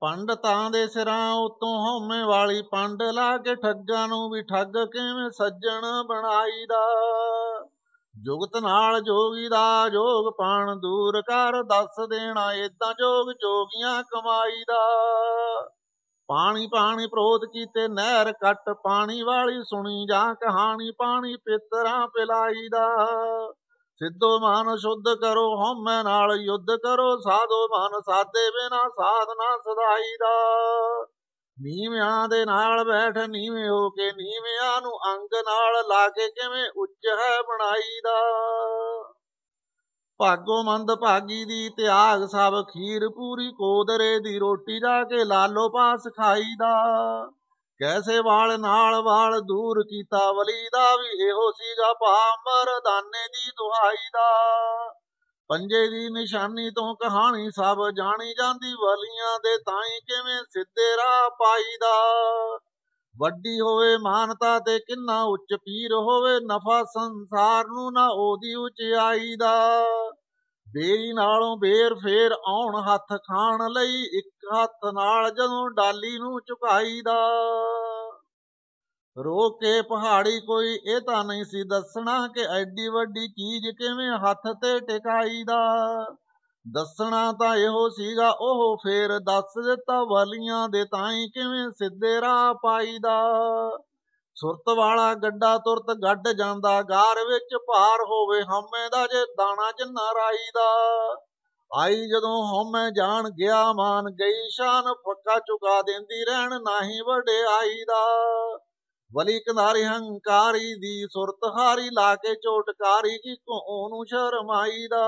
ਪੰਡਤਾਂ ਦੇ ਸਿਰਾਂ ਉਤੋਂ ਹਉਮੈ ਵਾਲੀ ਪੰਡ ਲਾ ਕੇ ਠੱਗਾਂ ਨੂੰ ਵੀ ਠੱਗ ਕਿਵੇਂ ਸੱਜਣ ਬਣਾਈਦਾ ਜੁਗਤ ਨਾਲ ਜੋਗੀ ਦਾ ਜੋਗ ਪਾਣ ਦੂਰ ਕਰ ਦੱਸ ਦੇਣਾ ਇਦਾਂ ਜੋਗ ਜੋਗੀਆਂ ਕਮਾਈ ਦਾ ਪਾਣੀ ਪਾਣੀ ਪ੍ਰੋਧ ਕੀਤੇ ਨਹਿਰ ਕੱਟ ਪਾਣੀ ਵਾਲੀ ਸੁਣੀ ਜਾਂ ਕਹਾਣੀ ਪਾਣੀ ਪਿੱਤਰਾਂ ਪਿਲਾਈ ਦਾ ਸਿੱਧੋ ਮਾਨ ਸ਼ੁੱਧ ਕਰੋ ਹਉਮੈ ਨਾਲ ਯੁੱਧ ਕਰੋ ਸਾਧੋ ਮਨ ਸਾਦੇ ਬਿਨਾ ਸਾਧਨਾ ਸਦਾਈ ਦਾ ਨੀਵਿਆਂ ਦੇ ਨਾਲ ਬੈਠ ਨੀਵੇਂ ਹੋ ਕੇ ਨੀਵਿਆਂ ਨੂੰ ਅੰਗ ਨਾਲ ਲਾ ਕੇ ਕਿਵੇਂ ਉੱਚ ਹੈ ਬਣਾਈ ਦਾ ਭਾਗੋ ਮੰਦ ਭਾਗੀ ਦੀ ਤਿਆਗ ਸਭ ਖੀਰ ਪੂਰੀ ਕੋਦਰੇ ਦੀ ਰੋਟੀ ਜਾ ਕੇ ਲਾਲੋ ਪਾਸ ਖਾਈ ਦਾ ਕੈਸੇ ਵਾਲ ਨਾਲ ਵਾਲ ਦੂਰ ਕੀਤਾ ਵਲੀ ਦਾ ਵੀ ਇਹੋ ਸੀਗਾ ਪਾਮਰ ਦਾਨੇ ਦੀ ਦੁਹਾਈ ਦਾ ਪੰਜੇ ਦੀ ਨਿਸ਼ਾਨੀ ਤੋਂ ਕਹਾਣੀ ਸਭ ਜਾਣੀ ਜਾਂਦੀ ਵਲੀਆਂ ਦੇ ਤਾਈ ਕਿਵੇਂ ਸਿੱਧੇ ਰਾਹ ਪਾਈਦਾ ਵੱਡੀ ਹੋਵੇ ਮਾਨਤਾ ਤੇ ਕਿੰਨਾ ਉੱਚ ਪੀਰ ਹੋਵੇ ਨਫਾ ਸੰਸਾਰ ਨੂੰ ਨਾ ਉਹਦੀ ਉਚਾਈ ਦਾ ਬੇਰੀ ਨਾਲੋਂ ਬੇਰ ਫੇਰ ਆਉਣ ਹੱਥ ਖਾਣ ਲਈ ਇੱਕ ਹੱਥ ਨਾਲ ਜਦੋਂ ਡਾਲੀ ਨੂੰ ਝੁਕਾਈਦਾ ਰੋ ਕੇ ਪਹਾੜੀ ਕੋਈ ਇਹ ਤਾਂ ਨਹੀਂ ਸੀ ਦੱਸਣਾ ਕਿ ਐਡੀ ਵੱਡੀ ਚੀਜ਼ ਕਿਵੇਂ ਹੱਥ ਤੇ ਟਿਕਾਈਦਾ ਦੱਸਣਾ ਤਾਂ ਇਹੋ ਸੀਗਾ ਉਹ ਫੇਰ ਦੱਸ ਦਿੱਤਾ ਵਾਲੀਆਂ ਦੇ ਤਾਂ ਕਿਵੇਂ ਸਿੱਧੇ ਰਾਹ ਪਾਈਦਾ ਸੁਰਤ ਵਾਲਾ ਗੱਡਾ ਤੁਰਤ ਗੱਡ ਜਾਂਦਾ ਗਾਰ ਵਿੱਚ ਭਾਰ ਹੋਵੇ ਹਮੇ ਦਾ ਜੇ ਦਾਣਾ ਚ ਨਰਾਈ ਦਾ ਆਈ ਜਦੋਂ ਹਮੇ ਜਾਣ ਗਿਆ ਮਾਨ ਗਈ ਸ਼ਾਨ ਫੱਕਾ ਚੁਕਾ ਦਿੰਦੀ ਰਹਿਣ ਨਾਹੀ ਵਡਿਆਈ ਦਾ ਵਲੀ ਕੰਧਾਰੀ ਹੰਕਾਰੀ ਦੀ ਸੁਰਤ ਹਾਰੀ ਲਾ ਕੇ ਚੋਟਕਾਰੀ ਕੀ ਕੋ ਨੂੰ ਸ਼ਰਮਾਈ ਦਾ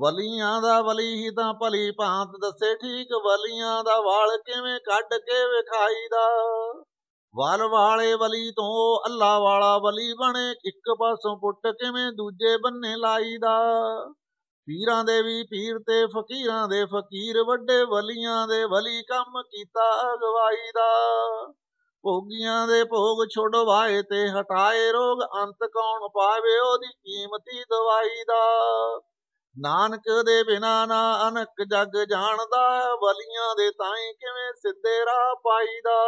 ਵਲੀਆਂ ਦਾ ਵਲੀ ਹੀ ਤਾਂ ਭਲੀ ਭਾਂਤ ਦੱਸੇ ਠੀਕ ਵਲੀਆਂ ਦਾ ਵਾਲ ਕਿਵੇਂ ਕੱਢ ਕੇ ਵਿਖਾਈ ਦਾ ਵਾਲ ਵਾਲੇ ਵਲੀ ਤੋਂ ਅੱਲਾ ਵਾਲਾ ਵਲੀ ਬਣੇ ਇੱਕ ਪਾਸੋਂ ਪੁੱਟ ਕਿਵੇਂ ਦੂਜੇ ਬੰਨੇ ਲਾਈਦਾ ਪੀਰਾਂ ਦੇ ਵੀ ਪੀਰ ਤੇ ਫਕੀਰਾਂ ਦੇ ਫਕੀਰ ਵੱਡੇ ਵਲੀਆਂ ਦੇ ਵਲੀ ਕੰਮ ਕੀਤਾ ਅਗਵਾਈ ਦਾ ਭੋਗੀਆਂ ਦੇ ਭੋਗ ਛੁਡਵਾਏ ਤੇ ਹਟਾਏ ਰੋਗ ਅੰਤ ਕੌਣ ਪਾਵੇ ਉਹਦੀ ਕੀਮਤੀ ਦਵਾਈ ਦਾ ਨਾਨਕ ਦੇ ਬਿਨਾ ਨਾ ਅਨਕ ਜਗ ਜਾਣਦਾ ਵਲੀਆਂ ਦੇ ਤਾਈ ਕਿਵੇਂ ਸਿੱਧੇ ਰਾਹ ਪਾਈਦਾ